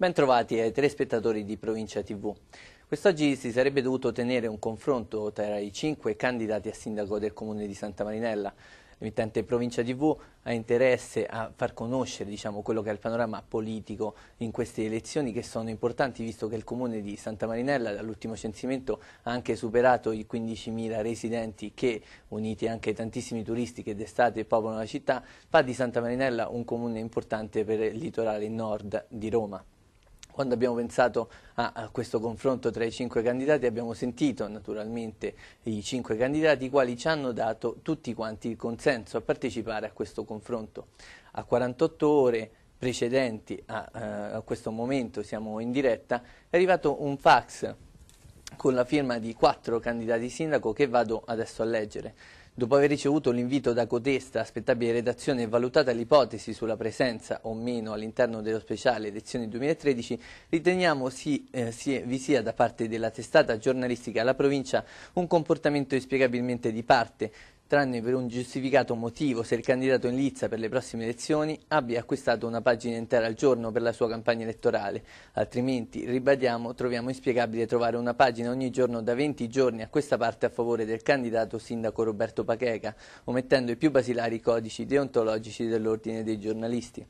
Bentrovati ai eh, telespettatori di Provincia TV. Quest'oggi si sarebbe dovuto tenere un confronto tra i cinque candidati a sindaco del comune di Santa Marinella. L'emittente Provincia TV ha interesse a far conoscere diciamo, quello che è il panorama politico in queste elezioni che sono importanti visto che il comune di Santa Marinella dall'ultimo censimento ha anche superato i 15.000 residenti che uniti anche ai tantissimi turisti che d'estate popolano la città fa di Santa Marinella un comune importante per il litorale nord di Roma. Quando abbiamo pensato a, a, questo confronto tra i cinque candidati abbiamo sentito naturalmente i cinque candidati i quali ci hanno dato tutti quanti il consenso a partecipare a questo confronto. A 48 ore precedenti a, eh, a questo momento, siamo in diretta, è arrivato un fax con la firma di quattro candidati sindaco che vado adesso a leggere. Dopo aver ricevuto l'invito da codesta aspettabile redazione e valutata l'ipotesi sulla presenza o meno all'interno dello speciale elezioni 2013, riteniamo si, eh, si, vi sia da parte della testata giornalistica alla provincia un comportamento inspiegabilmente di parte, tranne per un giustificato motivo se il candidato in lizza per le prossime elezioni abbia acquistato una pagina intera al giorno per la sua campagna elettorale. Altrimenti, ribadiamo, troviamo inspiegabile trovare una pagina ogni giorno da 20 giorni a questa parte a favore del candidato sindaco Roberto Pacheca, omettendo i più basilari codici deontologici dell'ordine dei giornalisti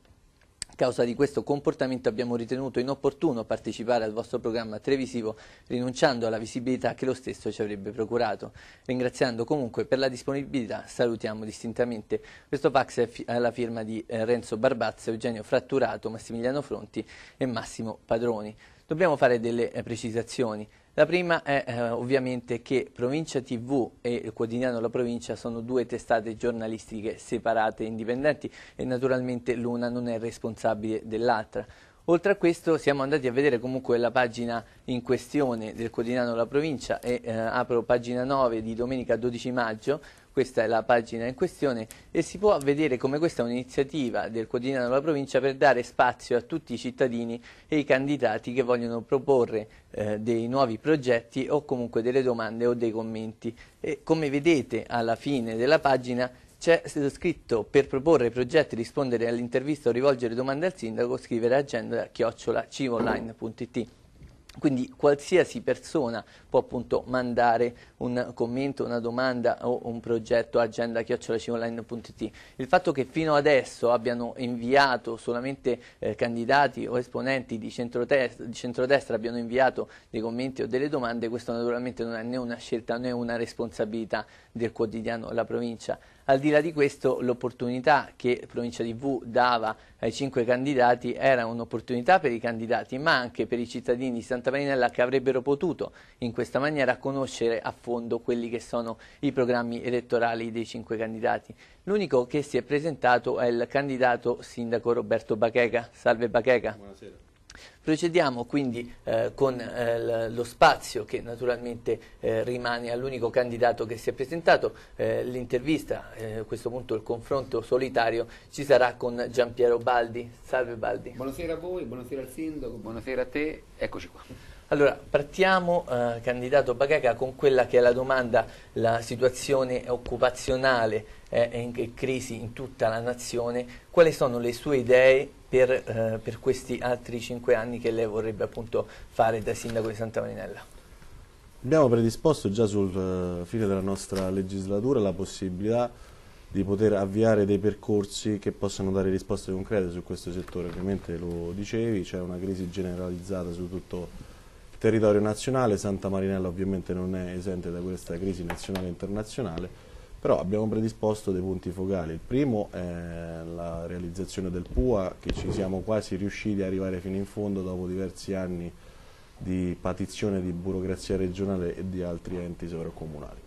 causa di questo comportamento abbiamo ritenuto inopportuno partecipare al vostro programma televisivo rinunciando alla visibilità che lo stesso ci avrebbe procurato. Ringraziando comunque per la disponibilità salutiamo distintamente. Questo fax è fi alla firma di eh, Renzo Barbazza, Eugenio Fratturato, Massimiliano Fronti e Massimo Padroni. Dobbiamo fare delle eh, precisazioni. La prima è eh, ovviamente che Provincia TV e il quotidiano La Provincia sono due testate giornalistiche separate e indipendenti e naturalmente l'una non è responsabile dell'altra. Oltre a questo siamo andati a vedere comunque la pagina in questione del quotidiano La Provincia e eh, apro pagina 9 di domenica 12 maggio, questa è la pagina in questione e si può vedere come questa è un'iniziativa del quotidiano La Provincia per dare spazio a tutti i cittadini e i candidati che vogliono proporre eh, dei nuovi progetti o comunque delle domande o dei commenti. E come vedete alla fine della pagina c'è scritto per proporre progetti, rispondere all'intervista o rivolgere domande al sindaco, scrivere agenda chiocciola civonline.it. Quindi qualsiasi persona può appunto mandare un commento, una domanda o un progetto a agenda.civonline.it. Il fatto che fino adesso abbiano inviato solamente eh, candidati o esponenti di centrodestra, di centrodestra, abbiano inviato dei commenti o delle domande, questo naturalmente non è né una scelta né una responsabilità del quotidiano La Provincia al di là di questo l'opportunità che Provincia TV dava ai cinque candidati era un'opportunità per i candidati ma anche per i cittadini di Santa Marinella che avrebbero potuto in questa maniera conoscere a fondo quelli che sono i programmi elettorali dei cinque candidati. L'unico che si è presentato è il candidato sindaco Roberto Bacheca. Salve Bacheca. Buonasera. Procediamo quindi eh, con eh, lo spazio che naturalmente eh, rimane all'unico candidato che si è presentato, eh, l'intervista, eh, a questo punto il confronto solitario ci sarà con Giampiero Baldi. Salve Baldi. Buonasera a voi, buonasera al sindaco, buonasera a te, eccoci qua. Allora, partiamo, eh, candidato Bagaca, con quella che è la domanda, la situazione occupazionale eh, in crisi in tutta la nazione. Quali sono le sue idee per, eh, per questi altri cinque anni che lei vorrebbe appunto fare da sindaco di Santa Marinella? Abbiamo predisposto già sul eh, fine della nostra legislatura la possibilità di poter avviare dei percorsi che possano dare risposte concrete su questo settore, ovviamente lo dicevi, c'è una crisi generalizzata su tutto il territorio nazionale, Santa Marinella ovviamente non è esente da questa crisi nazionale e internazionale, però abbiamo predisposto dei punti focali. Il primo è la realizzazione del PUA che ci siamo quasi riusciti ad arrivare fino in fondo dopo diversi anni di patizione di burocrazia regionale e di altri enti sovracomunali.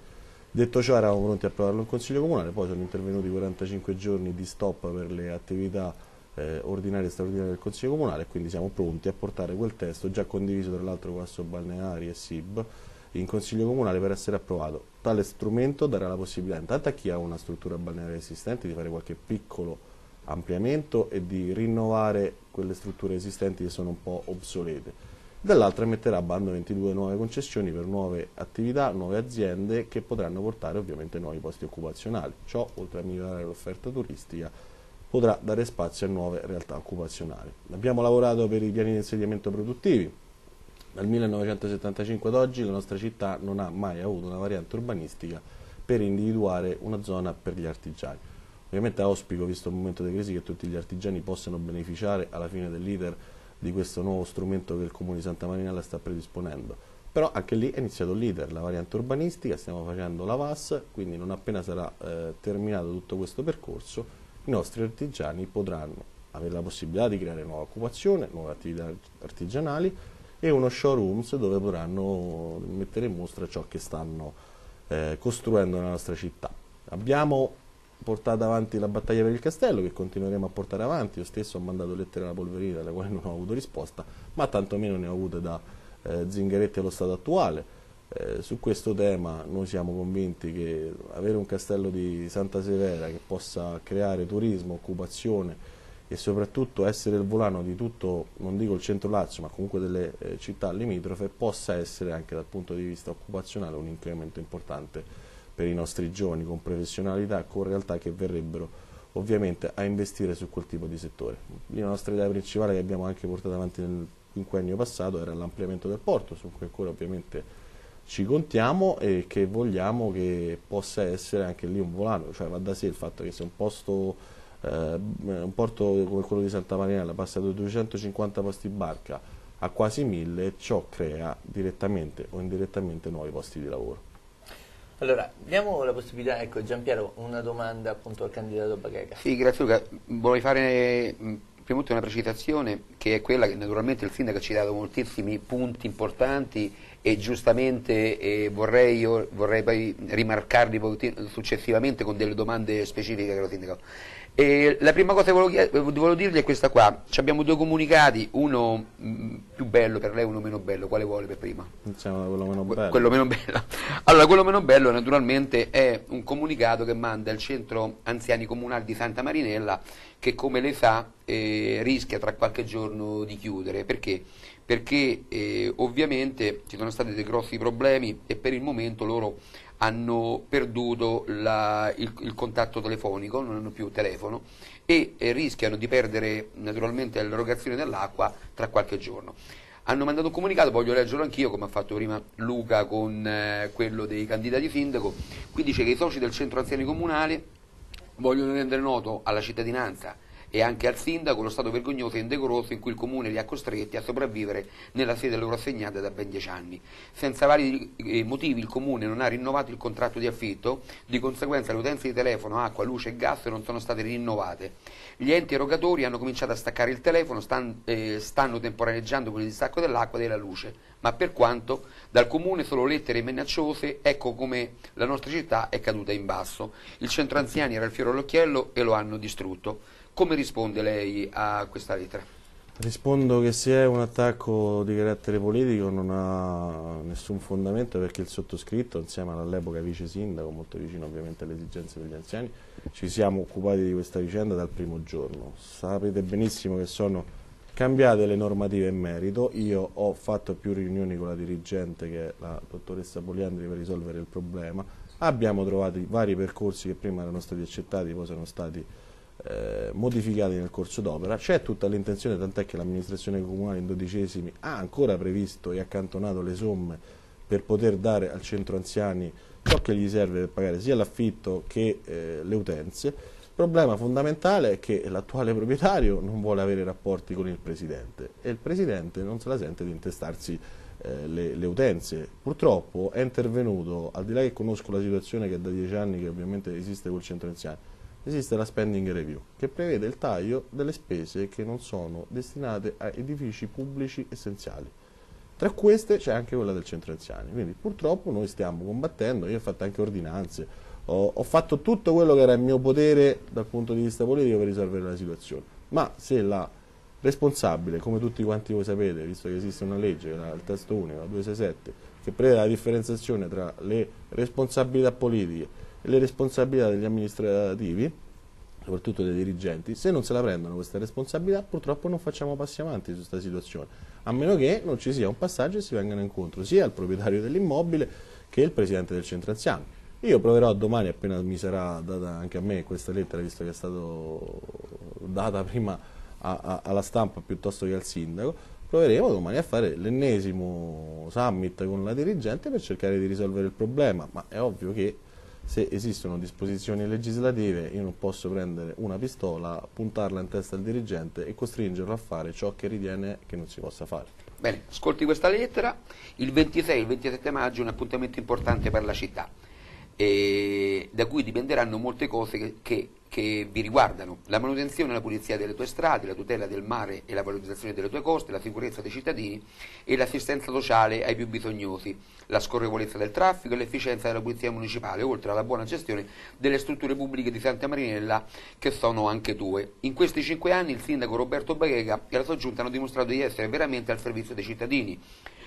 Detto ciò eravamo pronti a provarlo in Consiglio Comunale, poi sono intervenuti 45 giorni di stop per le attività eh, ordinarie e straordinarie del Consiglio Comunale quindi siamo pronti a portare quel testo già condiviso tra l'altro con Balneari e SIB in Consiglio Comunale per essere approvato. Tale strumento darà la possibilità intanto a chi ha una struttura balneare esistente di fare qualche piccolo ampliamento e di rinnovare quelle strutture esistenti che sono un po' obsolete. Dall'altra metterà a bando 22 nuove concessioni per nuove attività, nuove aziende che potranno portare ovviamente nuovi posti occupazionali. Ciò, oltre a migliorare l'offerta turistica, potrà dare spazio a nuove realtà occupazionali. Abbiamo lavorato per i piani di insediamento produttivi, dal 1975 ad oggi la nostra città non ha mai avuto una variante urbanistica per individuare una zona per gli artigiani. Ovviamente auspico, visto il momento di crisi, che tutti gli artigiani possano beneficiare alla fine dell'iter di questo nuovo strumento che il Comune di Santa Marinella sta predisponendo. Però anche lì è iniziato l'iter, la variante urbanistica, stiamo facendo la VAS, quindi non appena sarà eh, terminato tutto questo percorso, i nostri artigiani potranno avere la possibilità di creare nuova occupazione, nuove attività artigianali e uno showroom dove potranno mettere in mostra ciò che stanno eh, costruendo nella nostra città. Abbiamo portato avanti la battaglia per il castello che continueremo a portare avanti, io stesso ho mandato lettere alla polverina alle quali non ho avuto risposta, ma tantomeno ne ho avute da eh, Zingaretti allo stato attuale. Eh, su questo tema noi siamo convinti che avere un castello di Santa Severa che possa creare turismo, occupazione, e soprattutto essere il volano di tutto, non dico il centro Lazio, ma comunque delle eh, città limitrofe, possa essere anche dal punto di vista occupazionale un incremento importante per i nostri giovani, con professionalità, con realtà che verrebbero ovviamente a investire su quel tipo di settore. La nostra idea principale che abbiamo anche portato avanti nel quinquennio passato era l'ampliamento del porto, su cui ancora ovviamente ci contiamo e che vogliamo che possa essere anche lì un volano, cioè va da sé il fatto che se un posto eh, un porto come quello di Santa Marianella passa da 250 posti barca a quasi 1000 e ciò crea direttamente o indirettamente nuovi posti di lavoro. Allora, diamo la possibilità, ecco Giampiero, una domanda appunto al candidato Bacheca. Sì, grazie Luca. Vorrei fare mm, prima di tutto una precisazione che è quella che naturalmente il sindaco ci ha dato moltissimi punti importanti e giustamente eh, vorrei, io, vorrei poi rimarcarli successivamente con delle domande specifiche, caro sindaco. E la prima cosa che volevo, eh, volevo dirgli è questa qua. Ci abbiamo due comunicati, uno mh, mm, più bello per lei e uno meno bello. Quale vuole per prima? Diciamo quello meno bello. Que- quello meno bello. Allora, quello meno bello naturalmente è un comunicato che manda il centro anziani comunale di Santa Marinella che come lei sa eh, rischia tra qualche giorno di chiudere. Perché? Perché eh, ovviamente ci sono stati dei grossi problemi e per il momento loro hanno perduto la, il, il, contatto telefonico, non hanno più telefono e eh, rischiano di perdere naturalmente l'erogazione dell'acqua tra qualche giorno. Hanno mandato un comunicato, voglio leggerlo anch'io come ha fatto prima Luca con eh, quello dei candidati sindaco, qui dice che i soci del centro anziani comunale vogliono rendere noto alla cittadinanza e anche al sindaco lo stato vergognoso e indecoroso in cui il comune li ha costretti a sopravvivere nella sede loro assegnata da ben dieci anni. Senza vari eh, motivi il comune non ha rinnovato il contratto di affitto, di conseguenza le utenze di telefono, acqua, luce e gas non sono state rinnovate. Gli enti erogatori hanno cominciato a staccare il telefono, stan, eh, stanno temporaneggiando con il distacco dell'acqua e della luce, ma per quanto dal comune solo lettere minacciose, ecco come la nostra città è caduta in basso. Il centro anziani era il fiore all'occhiello e lo hanno distrutto. Come risponde lei a questa lettera? Rispondo che se è un attacco di carattere politico non ha nessun fondamento perché il sottoscritto, insieme all'epoca vice sindaco, molto vicino ovviamente alle esigenze degli anziani, ci siamo occupati di questa vicenda dal primo giorno. Sapete benissimo che sono cambiate le normative in merito, io ho fatto più riunioni con la dirigente che è la dottoressa Poliandri per risolvere il problema, abbiamo trovato vari percorsi che prima erano stati accettati, poi sono stati eh, modificati nel corso d'opera, c'è tutta l'intenzione, tant'è che l'amministrazione comunale in dodicesimi ha ancora previsto e accantonato le somme per poter dare al centro anziani ciò che gli serve per pagare sia l'affitto che eh, le utenze. Il problema fondamentale è che l'attuale proprietario non vuole avere rapporti con il presidente e il presidente non se la sente di intestarsi eh, le, le, utenze. Purtroppo è intervenuto, al di là che conosco la situazione che è da dieci anni che ovviamente esiste col centro anziani, esiste la spending review, che prevede il taglio delle spese che non sono destinate a edifici pubblici essenziali. Tra queste c'è anche quella del centro anziani, quindi purtroppo noi stiamo combattendo, io ho fatto anche ordinanze, ho, ho fatto tutto quello che era il mio potere dal punto di vista politico per risolvere la situazione, ma se la responsabile, come tutti quanti voi sapete, visto che esiste una legge, il testo unico, la 267, che prevede la differenziazione tra le responsabilità politiche e le responsabilità degli amministrativi, soprattutto dei dirigenti, se non se la prendono questa responsabilità purtroppo non facciamo passi avanti su questa situazione, a meno che non ci sia un passaggio e si vengano incontro sia al proprietario dell'immobile che il presidente del centro anziani. Io proverò domani, appena mi sarà data anche a me questa lettera, visto che è stata data prima a, a, alla stampa piuttosto che al sindaco, proveremo domani a fare l'ennesimo summit con la dirigente per cercare di risolvere il problema, ma è ovvio che se esistono disposizioni legislative io non posso prendere una pistola, puntarla in testa al dirigente e costringerlo a fare ciò che ritiene che non si possa fare. Bene, ascolti questa lettera, il 26 e il 27 maggio è un appuntamento importante per la città eh, da cui dipenderanno molte cose che, che, che, vi riguardano. La manutenzione e la pulizia delle tue strade, la tutela del mare e la valorizzazione delle tue coste, la sicurezza dei cittadini e l'assistenza sociale ai più bisognosi, la scorrevolezza del traffico e l'efficienza della pulizia municipale, oltre alla buona gestione delle strutture pubbliche di Santa Marinella, che sono anche due. In questi cinque anni il sindaco Roberto Baghega e la sua giunta hanno dimostrato di essere veramente al servizio dei cittadini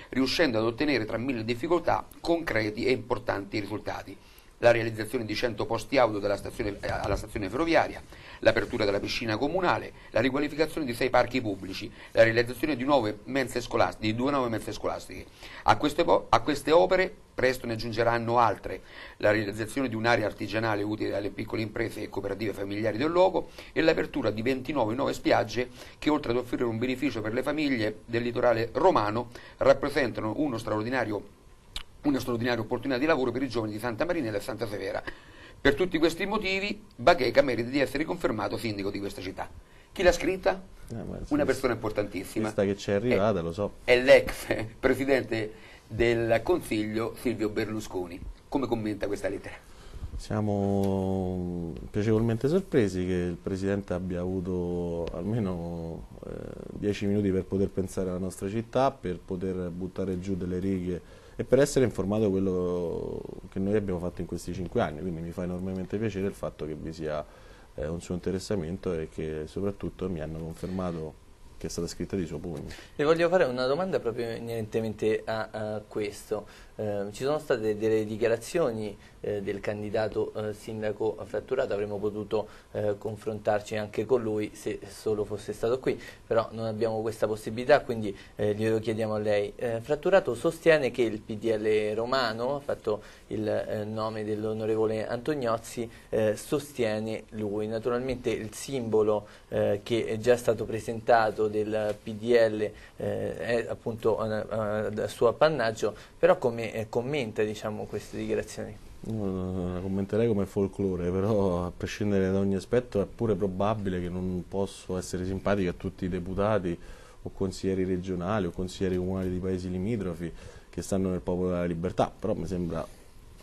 riuscendo ad ottenere tra mille difficoltà concreti e importanti risultati la realizzazione di 100 posti auto stazione, eh, alla stazione ferroviaria, l'apertura della piscina comunale, la riqualificazione di 6 parchi pubblici, la realizzazione di, nuove mense di due nuove mense scolastiche. A queste, a queste opere presto ne aggiungeranno altre, la realizzazione di un'area artigianale utile alle piccole imprese e cooperative familiari del luogo e l'apertura di 29 nuove spiagge che oltre ad offrire un beneficio per le famiglie del litorale romano rappresentano uno straordinario una straordinaria opportunità di lavoro per i giovani di Santa Marina e della Santa Severa. Per tutti questi motivi Bacheca merita di essere confermato sindaco di questa città. Chi l'ha scritta? Eh, una persona importantissima. Questa che ci è arrivata, è, lo so. È l'ex presidente del Consiglio Silvio Berlusconi. Come commenta questa lettera? Siamo piacevolmente sorpresi che il Presidente abbia avuto almeno eh, dieci minuti per poter pensare alla nostra città, per poter buttare giù delle righe e per essere informato quello che noi abbiamo fatto in questi cinque anni. Quindi mi fa enormemente piacere il fatto che vi sia eh, un suo interessamento e che soprattutto mi hanno confermato che è stata scritta di suo pugno. Le voglio fare una domanda proprio inerentemente a, a questo. Eh, ci sono state delle dichiarazioni eh, del candidato eh, sindaco fratturato, avremmo potuto eh, confrontarci anche con lui se solo fosse stato qui, però non abbiamo questa possibilità, quindi eh, glielo chiediamo a lei. Eh, fratturato sostiene che il PDL romano, ha fatto il nome dell'onorevole Antoniozzi, sostiene lui. Naturalmente il simbolo che è già stato presentato del PDL è appunto a, a, a suo appannaggio, però come commenta diciamo, queste dichiarazioni? la commenterei come folklore, però a prescindere da ogni aspetto è pure probabile che non posso essere simpatico a tutti i deputati o consiglieri regionali o consiglieri comunali di paesi limitrofi che stanno nel Popolo della Libertà, però mi sembra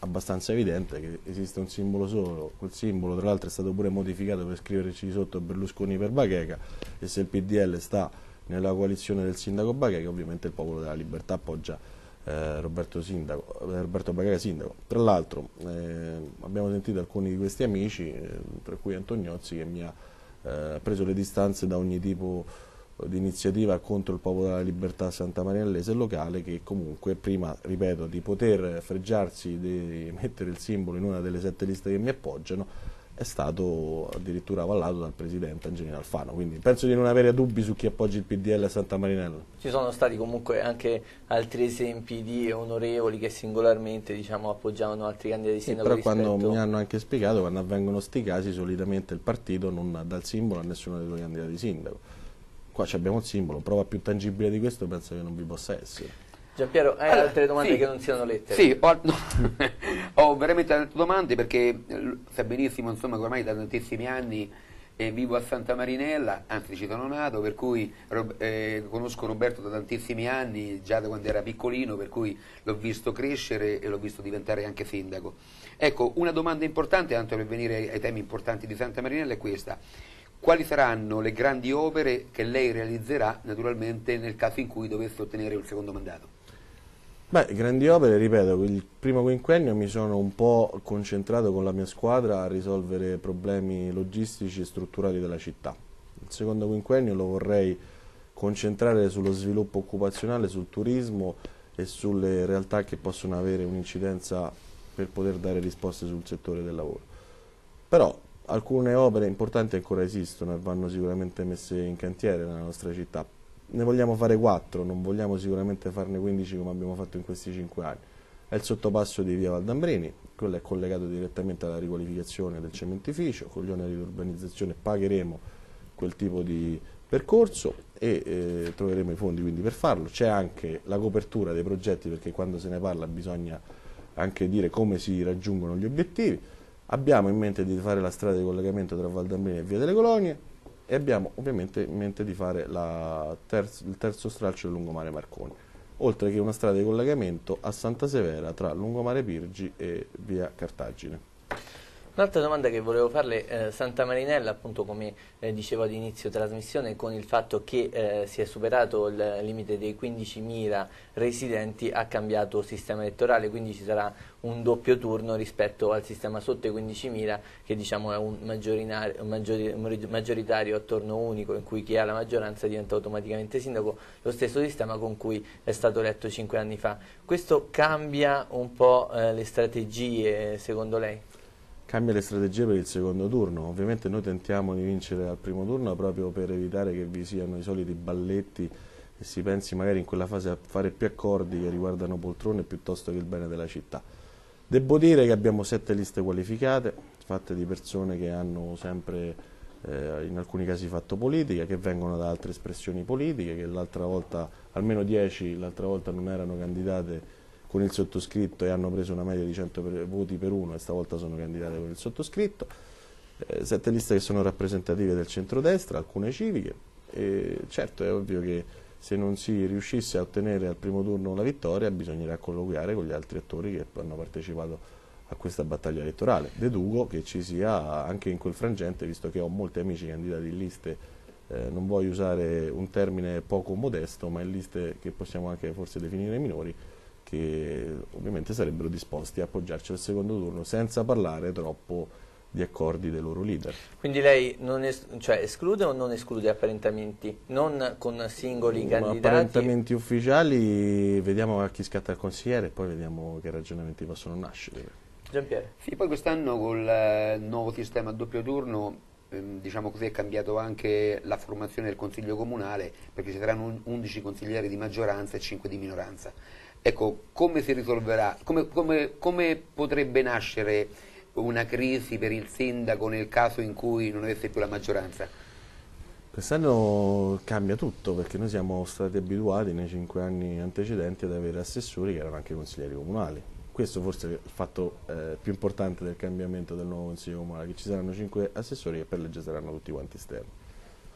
abbastanza evidente che esiste un simbolo solo, quel simbolo tra l'altro è stato pure modificato per scriverci sotto Berlusconi per Bacheca e se il PDL sta nella coalizione del sindaco Bacheca ovviamente il Popolo della Libertà appoggia eh, Roberto, Sindaco, eh, Roberto Bagaglia Sindaco. Tra l'altro eh, abbiamo sentito alcuni di questi amici, eh, tra cui Antoniozzi, che mi ha eh, preso le distanze da ogni tipo di iniziativa contro il popolo della libertà Santa Maria Mariallese locale che comunque prima, ripeto, di poter freggiarsi di mettere il simbolo in una delle sette liste che mi appoggiano è stato addirittura avallato dal presidente Angelino Alfano, quindi penso di non avere dubbi su chi appoggia il PDL a Santa Marinella. Ci sono stati comunque anche altri esempi di onorevoli che singolarmente diciamo, appoggiavano altri candidati sindaco. Sì, però rispetto... quando mi hanno anche spiegato, quando avvengono questi casi, solitamente il partito non dà il simbolo a nessuno dei due candidati sindaco. Qua abbiamo il simbolo, prova più tangibile di questo penso che non vi possa essere. Giampiero, hai allora, altre domande sì, che non siano lettere? Sì, ho, no veramente tante domande perché eh, sa benissimo insomma, che ormai da tantissimi anni eh, vivo a Santa Marinella, anzi ci sono nato, per cui eh, conosco Roberto da tantissimi anni, già da quando era piccolino, per cui l'ho visto crescere e l'ho visto diventare anche sindaco. Ecco, una domanda importante, tanto per venire ai temi importanti di Santa Marinella, è questa. Quali saranno le grandi opere che lei realizzerà naturalmente nel caso in cui dovesse ottenere il secondo mandato? Beh, grandi opere, ripeto, il primo quinquennio mi sono un po' concentrato con la mia squadra a risolvere problemi logistici e strutturali della città. Il secondo quinquennio lo vorrei concentrare sullo sviluppo occupazionale, sul turismo e sulle realtà che possono avere un'incidenza per poter dare risposte sul settore del lavoro. Però alcune opere importanti ancora esistono e vanno sicuramente messe in cantiere nella nostra città, ne vogliamo fare 4, non vogliamo sicuramente farne 15 come abbiamo fatto in questi 5 anni. È il sottopasso di via Valdambrini, quello è collegato direttamente alla riqualificazione del cementificio, con gli oneri di urbanizzazione pagheremo quel tipo di percorso e eh, troveremo i fondi quindi per farlo. C'è anche la copertura dei progetti perché quando se ne parla bisogna anche dire come si raggiungono gli obiettivi. Abbiamo in mente di fare la strada di collegamento tra Valdambrini e Via delle Colonie, e abbiamo ovviamente in mente di fare terzo, il terzo stralcio del lungomare Marconi, oltre che una strada di collegamento a Santa Severa tra lungomare Pirgi e via Cartagine. Un'altra domanda che volevo farle, eh, Santa Marinella, appunto come eh, dicevo all'inizio trasmissione, con il fatto che eh, si è superato il limite dei 15.000 residenti ha cambiato sistema elettorale, quindi ci sarà un doppio turno rispetto al sistema sotto i 15.000 che diciamo, è un maggiori, maggioritario a turno unico in cui chi ha la maggioranza diventa automaticamente sindaco, lo stesso sistema con cui è stato eletto cinque anni fa. Questo cambia un po' eh, le strategie secondo lei? cambia le strategie per il secondo turno. Ovviamente noi tentiamo di vincere al primo turno proprio per evitare che vi siano i soliti balletti e si pensi magari in quella fase a fare più accordi che riguardano poltrone piuttosto che il bene della città. Devo dire che abbiamo sette liste qualificate, fatte di persone che hanno sempre eh, in alcuni casi fatto politica, che vengono da altre espressioni politiche, che l'altra volta, almeno dieci, l'altra volta non erano candidate con il sottoscritto e hanno preso una media di 100 per, voti per uno e stavolta sono candidate con il sottoscritto, eh, sette liste che sono rappresentative del centrodestra, alcune civiche, e certo è ovvio che se non si riuscisse a ottenere al primo turno la vittoria bisognerà colloquiare con gli altri attori che hanno partecipato a questa battaglia elettorale. Deduco che ci sia anche in quel frangente, visto che ho molti amici candidati in liste, eh, non voglio usare un termine poco modesto, ma in liste che possiamo anche forse definire minori, che ovviamente sarebbero disposti a appoggiarci al secondo turno senza parlare troppo di accordi dei loro leader. Quindi lei es cioè esclude o non esclude apparentamenti? Non con singoli candidati? Apparentamenti ufficiali, vediamo a chi scatta il consigliere e poi vediamo che ragionamenti possono nascere. Giampiero. Sì, poi quest'anno col eh, nuovo sistema a doppio turno ehm, diciamo così è cambiato anche la formazione del Consiglio Comunale perché ci saranno 11 consiglieri di maggioranza e 5 di minoranza Ecco, come si risolverà, come, come, come potrebbe nascere una crisi per il sindaco nel caso in cui non avesse più la maggioranza? Quest'anno cambia tutto perché noi siamo stati abituati nei cinque anni antecedenti ad avere assessori che erano anche consiglieri comunali. Questo forse è il fatto eh, più importante del cambiamento del nuovo Consiglio Comunale, che ci saranno cinque assessori che per legge saranno tutti quanti esterni.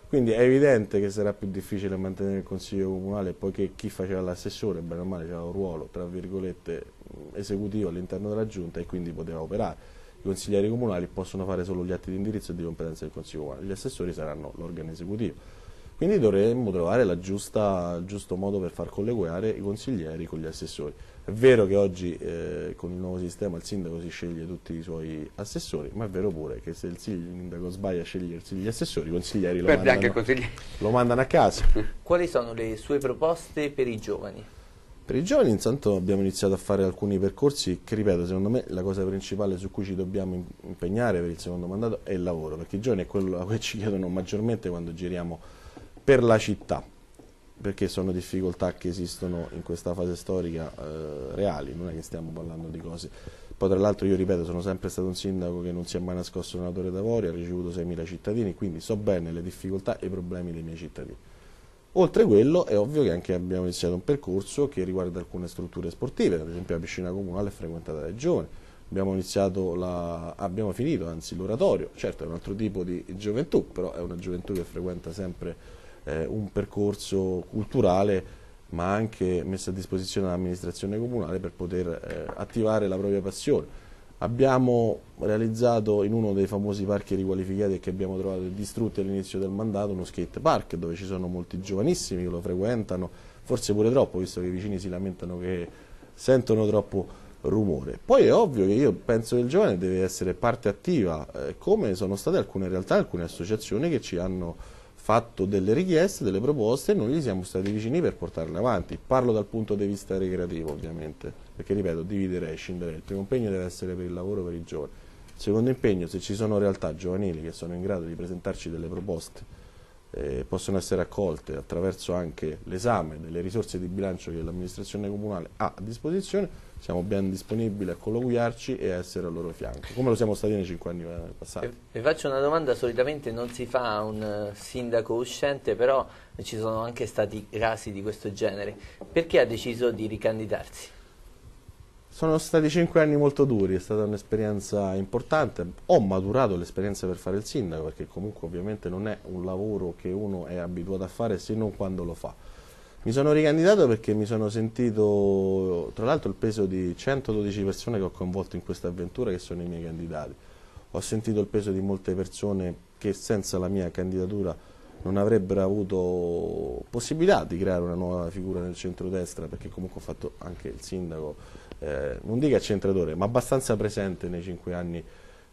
Quindi è evidente che sarà più difficile mantenere il Consiglio Comunale poiché chi faceva l'assessore, bene o male, aveva un ruolo, tra virgolette, esecutivo all'interno della Giunta e quindi poteva operare. I consiglieri comunali possono fare solo gli atti di indirizzo e di competenza del Consiglio Comunale, gli assessori saranno l'organo esecutivo. Quindi dovremmo trovare giusta, il giusto modo per far colleguare i consiglieri con gli assessori. È vero che oggi eh, con il nuovo sistema il sindaco si sceglie tutti i suoi assessori, ma è vero pure che se il sindaco sbaglia a scegliersi gli assessori, i consiglieri lo mandano, lo mandano, a casa. Quali sono le sue proposte per i giovani? Per i giovani intanto abbiamo iniziato a fare alcuni percorsi che, ripeto, secondo me la cosa principale su cui ci dobbiamo impegnare per il secondo mandato è il lavoro, perché i giovani è quello a cui ci chiedono maggiormente quando giriamo per la città perché sono difficoltà che esistono in questa fase storica eh, reali, non è che stiamo parlando di cose. Poi tra l'altro io ripeto, sono sempre stato un sindaco che non si è mai nascosto una torre d'avorio, ha ricevuto 6.000 cittadini, quindi so bene le difficoltà e i problemi dei miei cittadini. Oltre a quello è ovvio che anche abbiamo iniziato un percorso che riguarda alcune strutture sportive, ad esempio la piscina comunale è frequentata dai giovani, abbiamo, la, abbiamo finito l'oratorio, certo è un altro tipo di gioventù, però è una gioventù che frequenta sempre eh, un percorso culturale ma anche messo a disposizione dall'amministrazione comunale per poter eh, attivare la propria passione. Abbiamo realizzato in uno dei famosi parchi riqualificati che abbiamo trovato distrutti all'inizio del mandato uno skate park dove ci sono molti giovanissimi che lo frequentano, forse pure troppo visto che i vicini si lamentano che sentono troppo rumore. Poi è ovvio che io penso che il giovane deve essere parte attiva, eh, come sono state alcune realtà, alcune associazioni che ci hanno fatto delle richieste, delle proposte e noi gli siamo stati vicini per portarle avanti. Parlo dal punto di vista ricreativo ovviamente, perché ripeto, dividere e scindere. Il primo impegno deve essere per il lavoro, per i giovani. Il secondo impegno, se ci sono realtà giovanili che sono in grado di presentarci delle proposte, eh, possono essere accolte attraverso anche l'esame delle risorse di bilancio che l'amministrazione comunale ha a disposizione, siamo ben disponibili a colloquiarci e essere al loro fianco, come lo siamo stati nei cinque anni eh, passati. Vi faccio una domanda, solitamente non si fa a un eh, sindaco uscente, però ci sono anche stati casi di questo genere. Perché ha deciso di ricandidarsi? Sono stati cinque anni molto duri, è stata un'esperienza importante, ho maturato l'esperienza per fare il sindaco perché comunque ovviamente non è un lavoro che uno è abituato a fare se non quando lo fa mi sono ricandidato perché mi sono sentito, tra l'altro il peso di 112 persone che ho coinvolto in questa avventura che sono i miei candidati. Ho sentito il peso di molte persone che senza la mia candidatura non avrebbero avuto possibilità di creare una nuova figura nel centrodestra perché comunque ho fatto anche il sindaco, eh, non dica accentratore, ma abbastanza presente nei cinque anni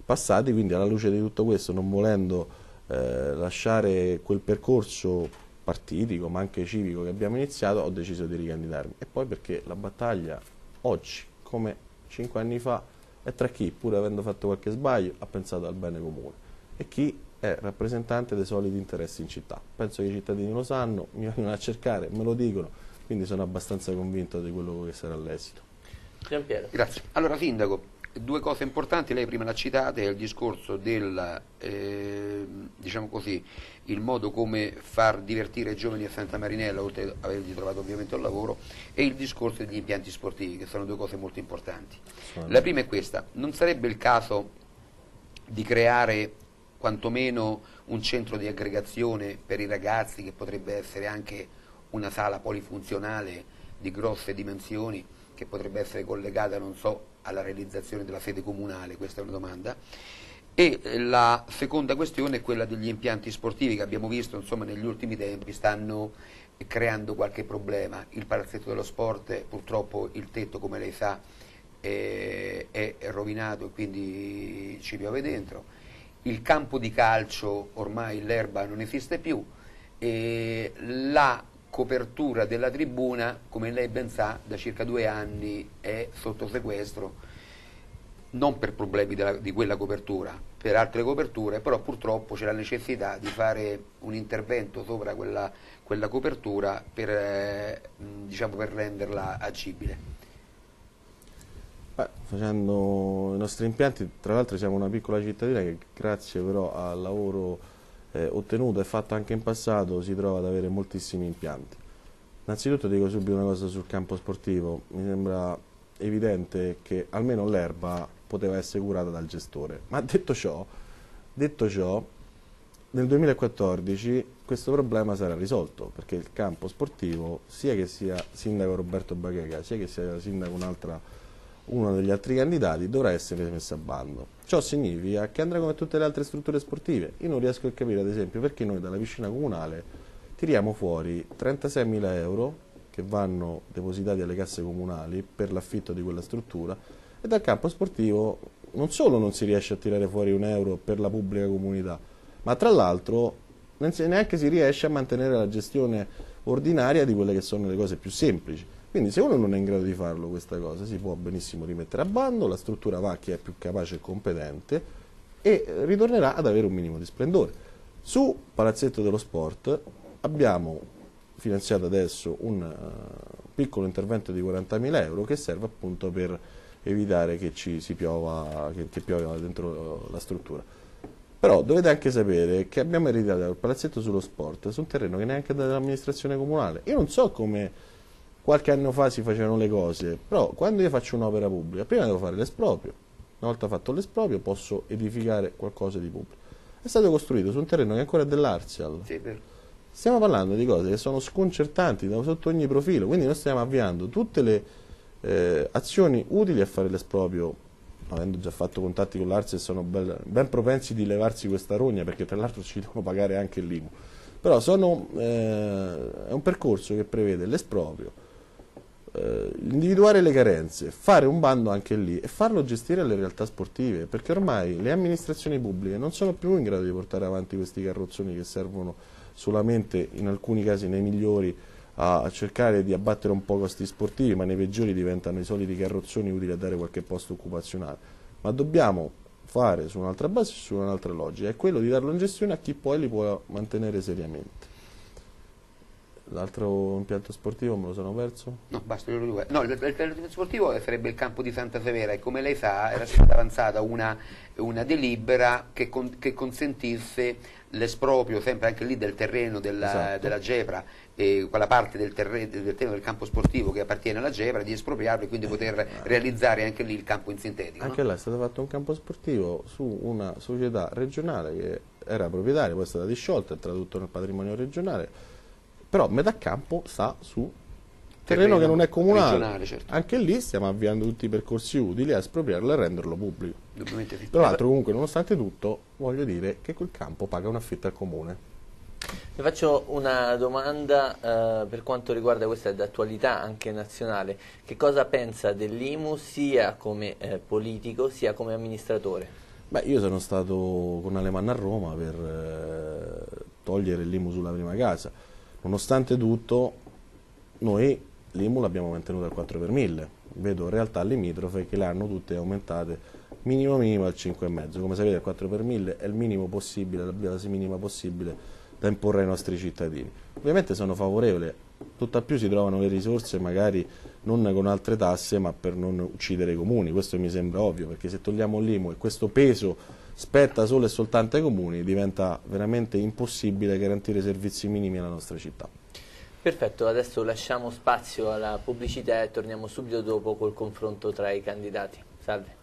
passati, quindi alla luce di tutto questo, non volendo eh, lasciare quel percorso partitico ma anche civico che abbiamo iniziato ho deciso di ricandidarmi e poi perché la battaglia oggi come cinque anni fa è tra chi pur avendo fatto qualche sbaglio ha pensato al bene comune e chi è rappresentante dei soliti interessi in città penso che i cittadini lo sanno, mi vengono a cercare, me lo dicono quindi sono abbastanza convinto di quello che sarà l'esito Grazie. Allora Sindaco, due cose importanti, lei prima l'ha citata, è il discorso del eh, diciamo così, modo come far divertire i giovani a Santa Marinella, oltre ad avergli trovato ovviamente un lavoro, e il discorso degli impianti sportivi, che sono due cose molto importanti. Sì. La prima è questa, non sarebbe il caso di creare quantomeno un centro di aggregazione per i ragazzi che potrebbe essere anche una sala polifunzionale di grosse dimensioni che potrebbe essere collegata, non so, alla realizzazione della sede comunale, questa è una domanda. E eh, la seconda questione è quella degli impianti sportivi che abbiamo visto insomma, negli ultimi tempi stanno creando qualche problema. Il palazzetto dello sport, purtroppo il tetto come lei sa è, è rovinato e quindi ci piove dentro. Il campo di calcio ormai l'erba non esiste più. la copertura della tribuna, come lei ben sa, da circa due anni è sotto sequestro, non per problemi della, di quella copertura, per altre coperture, però purtroppo c'è la necessità di fare un intervento sopra quella, quella copertura per, eh, diciamo, per renderla agibile. Beh, facendo i nostri impianti, tra l'altro siamo una piccola cittadina che grazie però al lavoro eh, ottenuto e fatto anche in passato si trova ad avere moltissimi impianti. Innanzitutto dico subito una cosa sul campo sportivo, mi sembra evidente che almeno l'erba poteva essere curata dal gestore, ma detto ciò, detto ciò nel 2014 questo problema sarà risolto perché il campo sportivo, sia che sia sindaco Roberto Bacheca, sia che sia sindaco un'altra uno degli altri candidati dovrà essere messo a bando. Ciò significa che andrà come tutte le altre strutture sportive. Io non riesco a capire, ad esempio, perché noi dalla piscina comunale tiriamo fuori 36.000 euro che vanno depositati alle casse comunali per l'affitto di quella struttura e dal campo sportivo non solo non si riesce a tirare fuori un euro per la pubblica comunità, ma tra l'altro neanche si riesce a mantenere la gestione ordinaria di quelle che sono le cose più semplici. Quindi se uno non è in grado di farlo questa cosa, si può benissimo rimettere a bando, la struttura va a chi è più capace e competente e ritornerà ad avere un minimo di splendore. Su Palazzetto dello Sport abbiamo finanziato adesso un eh, piccolo intervento di 40.000 euro che serve appunto per evitare che ci si piova, che, che piova dentro eh, la struttura. Però dovete anche sapere che abbiamo ereditato il palazzetto sullo sport su un terreno che neanche dall'amministrazione comunale. Io non so come qualche anno fa si facevano le cose, però quando io faccio un'opera pubblica, prima devo fare l'esproprio, una volta fatto l'esproprio posso edificare qualcosa di pubblico. È stato costruito su un terreno che ancora è dell'Arcial. Sì, stiamo parlando di cose che sono sconcertanti da sotto ogni profilo, quindi noi stiamo avviando tutte le eh, azioni utili a fare l'esproprio, avendo già fatto contatti con l'Arcial sono ben, ben propensi di levarsi questa rogna, perché tra l'altro ci devono pagare anche l'IMU. Però sono, eh, è un percorso che prevede l'esproprio, eh, individuare le carenze, fare un bando anche lì e farlo gestire alle realtà sportive, perché ormai le amministrazioni pubbliche non sono più in grado di portare avanti questi carrozzoni che servono solamente in alcuni casi nei migliori a cercare di abbattere un po' questi sportivi, ma nei peggiori diventano i soliti carrozzoni utili a dare qualche posto occupazionale. Ma dobbiamo fare su un'altra base e su un'altra logica, è quello di darlo in gestione a chi poi li può mantenere seriamente. L'altro impianto sportivo me lo sono perso? No, basta loro due. No, l'impianto sportivo sarebbe il campo di Santa Severa e come lei sa era stata avanzata una, una delibera che, con, che, consentisse l'esproprio sempre anche lì del terreno della, esatto. della Gepra, eh, quella parte del, terreno, del terreno del campo sportivo che appartiene alla Gepra, di espropriarlo e quindi poter realizzare anche lì il campo in sintetico. Anche no? là è stato fatto un campo sportivo su una società regionale che era proprietaria, poi è stata disciolta, è tradotto nel patrimonio regionale però metà campo sta su terreno, terreno che non è comunale. Certo. Anche lì stiamo avviando tutti i percorsi utili a espropriarlo e renderlo pubblico. Tra l'altro comunque nonostante tutto voglio dire che quel campo paga un affitto al comune. Le faccio una domanda eh, per quanto riguarda questa d'attualità anche nazionale. Che cosa pensa dell'IMU sia come eh, politico sia come amministratore? Beh, io sono stato con Alemanno a Roma per eh, togliere l'IMU sulla prima casa Nonostante tutto, noi l'IMU l'abbiamo mantenuta al 4 per 1000. Vedo realtà limitrofe che le hanno tutte aumentate minimo minimo al 5,5. Come sapete il 4 per 1000 è il minimo possibile, la base minima possibile da imporre ai nostri cittadini. Ovviamente sono favorevole, tutt'al più si trovano le risorse magari non con altre tasse ma per non uccidere i comuni, questo mi sembra ovvio perché se togliamo l'IMU e questo peso spetta solo e soltanto ai comuni, diventa veramente impossibile garantire servizi minimi alla nostra città. Perfetto, adesso lasciamo spazio alla pubblicità e torniamo subito dopo col confronto tra i candidati. Salve.